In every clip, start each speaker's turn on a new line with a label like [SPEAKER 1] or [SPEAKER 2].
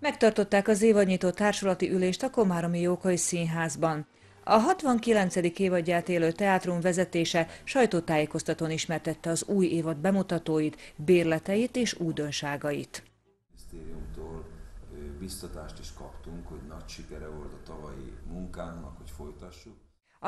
[SPEAKER 1] Megtartották az évadnyitó társulati ülést a Komáromi Jókai Színházban. A 69. évadját élő teátrum vezetése sajtótájékoztatón ismertette az új évad bemutatóit, bérleteit és újdonságait.
[SPEAKER 2] Minisztériumtól biztatást is kaptunk, hogy nagy sikere volt a tavalyi munkának, hogy folytassuk.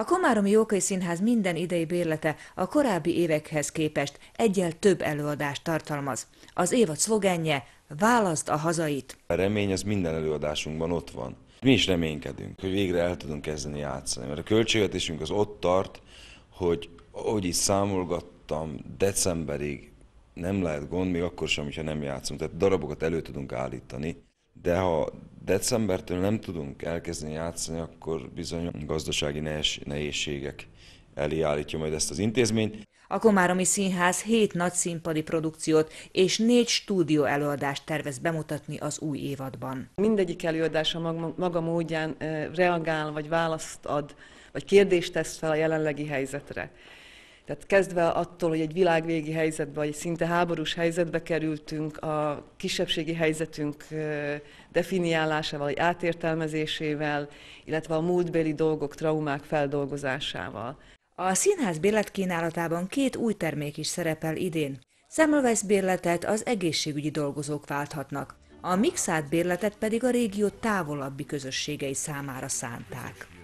[SPEAKER 1] A Komáromi Jókai Színház minden idei bérlete a korábbi évekhez képest egyel több előadást tartalmaz. Az évad szlogenje Választ
[SPEAKER 2] a hazait. A remény az minden előadásunkban ott van. Mi is reménykedünk, hogy végre el tudunk kezdeni játszani, mert a költségvetésünk az ott tart, hogy ahogy is számolgattam, decemberig nem lehet gond, még akkor sem, hogyha nem játszunk. Tehát darabokat elő tudunk állítani de ha decembertől nem tudunk elkezdeni játszani, akkor bizony gazdasági nehézségek elé állítja majd ezt az intézményt.
[SPEAKER 1] A Komáromi Színház hét nagy színpadi produkciót és négy stúdió
[SPEAKER 3] előadást tervez bemutatni az új évadban. Mindegyik előadás a maga, maga módján eh, reagál, vagy választ ad, vagy kérdést tesz fel a jelenlegi helyzetre. Tehát kezdve attól, hogy egy világvégi helyzetbe, vagy szinte háborús helyzetbe kerültünk, a kisebbségi helyzetünk definiálásával, vagy átértelmezésével, illetve a múltbéli dolgok, traumák feldolgozásával. A színház bérletkínálatában
[SPEAKER 1] két új termék is szerepel idén. Szemmelweis bérletet az egészségügyi dolgozók válthatnak, a mixát bérletet pedig a régió távolabbi közösségei számára szánták.